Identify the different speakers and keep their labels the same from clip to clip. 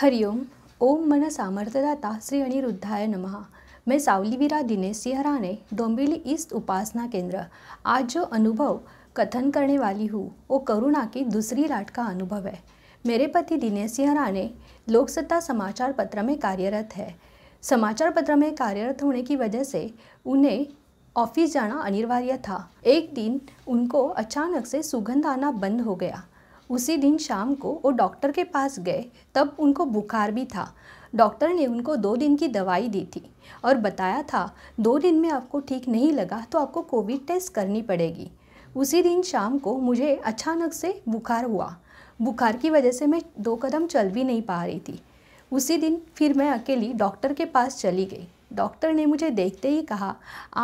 Speaker 1: हरिओम ओम मन सामर्थ्यदाता श्री अनिरुद्धाय नमः मैं सावलीवीरा दिनेश सिहरा ने डोंबिवली ईस्ट उपासना केंद्र आज जो अनुभव कथन करने वाली हूँ वो करुणा की दूसरी लाट का अनुभव है मेरे पति दिनेश सिहरा ने लोकसत्ता समाचार पत्र में कार्यरत है समाचार पत्र में कार्यरत होने की वजह से उन्हें ऑफिस जाना अनिवार्य था एक दिन उनको अचानक से सुगंध आना बंद हो गया उसी दिन शाम को वो डॉक्टर के पास गए तब उनको बुखार भी था डॉक्टर ने उनको दो दिन की दवाई दी थी और बताया था दो दिन में आपको ठीक नहीं लगा तो आपको कोविड टेस्ट करनी पड़ेगी उसी दिन शाम को मुझे अचानक से बुखार हुआ बुखार की वजह से मैं दो कदम चल भी नहीं पा रही थी उसी दिन फिर मैं अकेली डॉक्टर के पास चली गई डॉक्टर ने मुझे देखते ही कहा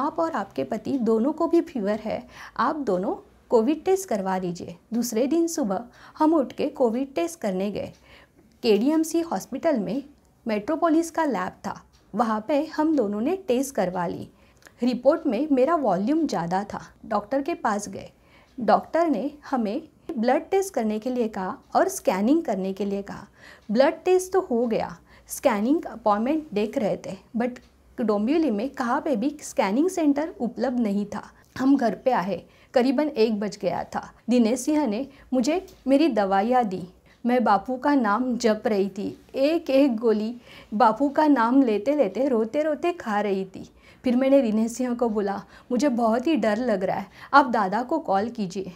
Speaker 1: आप और आपके पति दोनों को भी फीवर है आप दोनों कोविड टेस्ट करवा लीजिए दूसरे दिन सुबह हम उठ के कोविड टेस्ट करने गए के हॉस्पिटल में मेट्रोपोलिस का लैब था वहाँ पे हम दोनों ने टेस्ट करवा ली रिपोर्ट में मेरा वॉल्यूम ज़्यादा था डॉक्टर के पास गए डॉक्टर ने हमें ब्लड टेस्ट करने के लिए कहा और स्कैनिंग करने के लिए कहा ब्लड टेस्ट तो हो गया स्कैनिंग अपॉइंटमेंट देख रहे थे बट डोंबिवली में कहाँ पे भी स्कैनिंग सेंटर उपलब्ध नहीं था हम घर पे आए करीबन एक बज गया था दिनेश सिंह ने मुझे मेरी दवाइयाँ दी मैं बापू का नाम जप रही थी एक एक गोली बापू का नाम लेते लेते रोते रोते खा रही थी फिर मैंने दिनेश सिंह को बोला मुझे बहुत ही डर लग रहा है आप दादा को कॉल कीजिए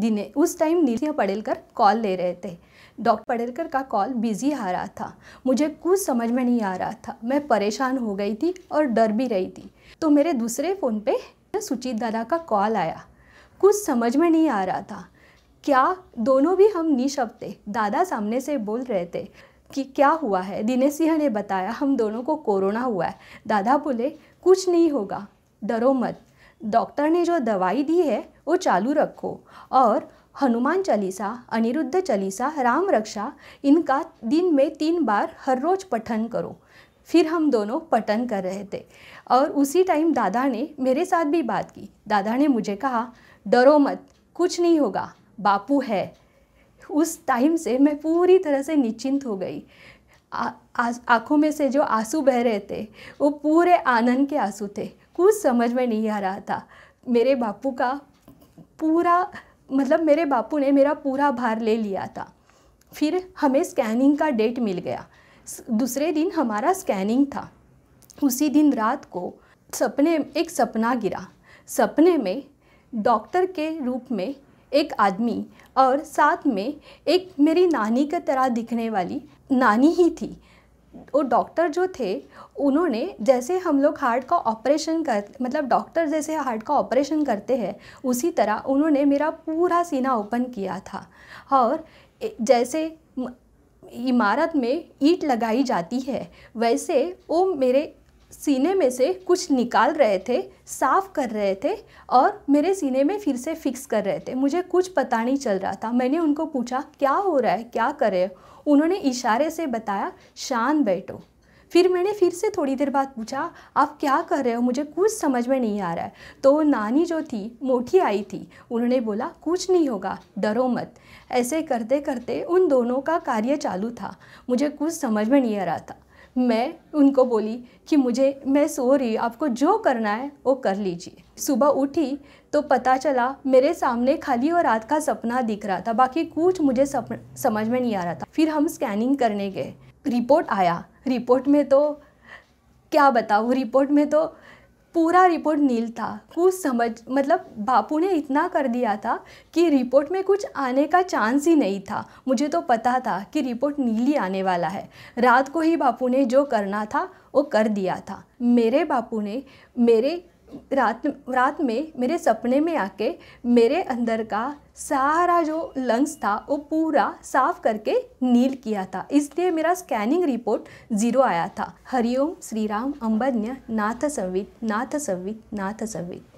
Speaker 1: दिने उस टाइम नीलिया पड़ेलकर कॉल ले रहे थे डॉक्टर पड़ेलकर का कॉल बिजी आ रहा था मुझे कुछ समझ में नहीं आ रहा था मैं परेशान हो गई थी और डर भी रही थी तो मेरे दूसरे फ़ोन पे ना सुचित दादा का कॉल आया कुछ समझ में नहीं आ रहा था क्या दोनों भी हम निशब थे दादा सामने से बोल रहे थे कि क्या हुआ है दिनेश सिंह ने बताया हम दोनों को कोरोना हुआ है दादा बोले कुछ नहीं होगा डरो मत डॉक्टर ने जो दवाई दी है वो चालू रखो और हनुमान चालीसा अनिरुद्ध चालीसा राम रक्षा इनका दिन में तीन बार हर रोज पठन करो फिर हम दोनों पटन कर रहे थे और उसी टाइम दादा ने मेरे साथ भी बात की दादा ने मुझे कहा डरो मत कुछ नहीं होगा बापू है उस टाइम से मैं पूरी तरह से निश्चिंत हो गई आँखों में से जो आंसू बह रहे थे वो पूरे आनंद के आंसू थे कुछ समझ में नहीं आ रहा था मेरे बापू का पूरा मतलब मेरे बापू ने मेरा पूरा भार ले लिया था फिर हमें स्कैनिंग का डेट मिल गया दूसरे दिन हमारा स्कैनिंग था उसी दिन रात को सपने एक सपना गिरा सपने में डॉक्टर के रूप में एक आदमी और साथ में एक मेरी नानी की तरह दिखने वाली नानी ही थी वो डॉक्टर जो थे उन्होंने जैसे हम लोग हार्ट का ऑपरेशन कर मतलब डॉक्टर जैसे हार्ट का ऑपरेशन करते हैं उसी तरह उन्होंने मेरा पूरा सीना ओपन किया था और जैसे इमारत में ईट लगाई जाती है वैसे वो मेरे सीने में से कुछ निकाल रहे थे साफ़ कर रहे थे और मेरे सीने में फिर से फिक्स कर रहे थे मुझे कुछ पता नहीं चल रहा था मैंने उनको पूछा क्या हो रहा है क्या करे उन्होंने इशारे से बताया शान बैठो फिर मैंने फिर से थोड़ी देर बाद पूछा आप क्या कर रहे हो मुझे कुछ समझ में नहीं आ रहा है तो नानी जो थी मोटी आई थी उन्होंने बोला कुछ नहीं होगा डरो मत ऐसे करते करते उन दोनों का कार्य चालू था मुझे कुछ समझ में नहीं आ रहा था मैं उनको बोली कि मुझे मैं सो रही आपको जो करना है वो कर लीजिए सुबह उठी तो पता चला मेरे सामने खाली और रात का सपना दिख रहा था बाकी कुछ मुझे सप समझ में नहीं आ रहा था फिर हम स्कैनिंग करने गए रिपोर्ट आया रिपोर्ट में तो क्या बताऊँ रिपोर्ट में तो पूरा रिपोर्ट नील था कुछ समझ मतलब बापू ने इतना कर दिया था कि रिपोर्ट में कुछ आने का चांस ही नहीं था मुझे तो पता था कि रिपोर्ट नीली आने वाला है रात को ही बापू ने जो करना था वो कर दिया था मेरे बापू ने मेरे रात रात में मेरे सपने में आके मेरे अंदर का सारा जो लंग्स था वो पूरा साफ करके नील किया था इसलिए मेरा स्कैनिंग रिपोर्ट ज़ीरो आया था हरिओम श्री राम अम्बन्य नाथ संवित नाथ संवित नाथ संवित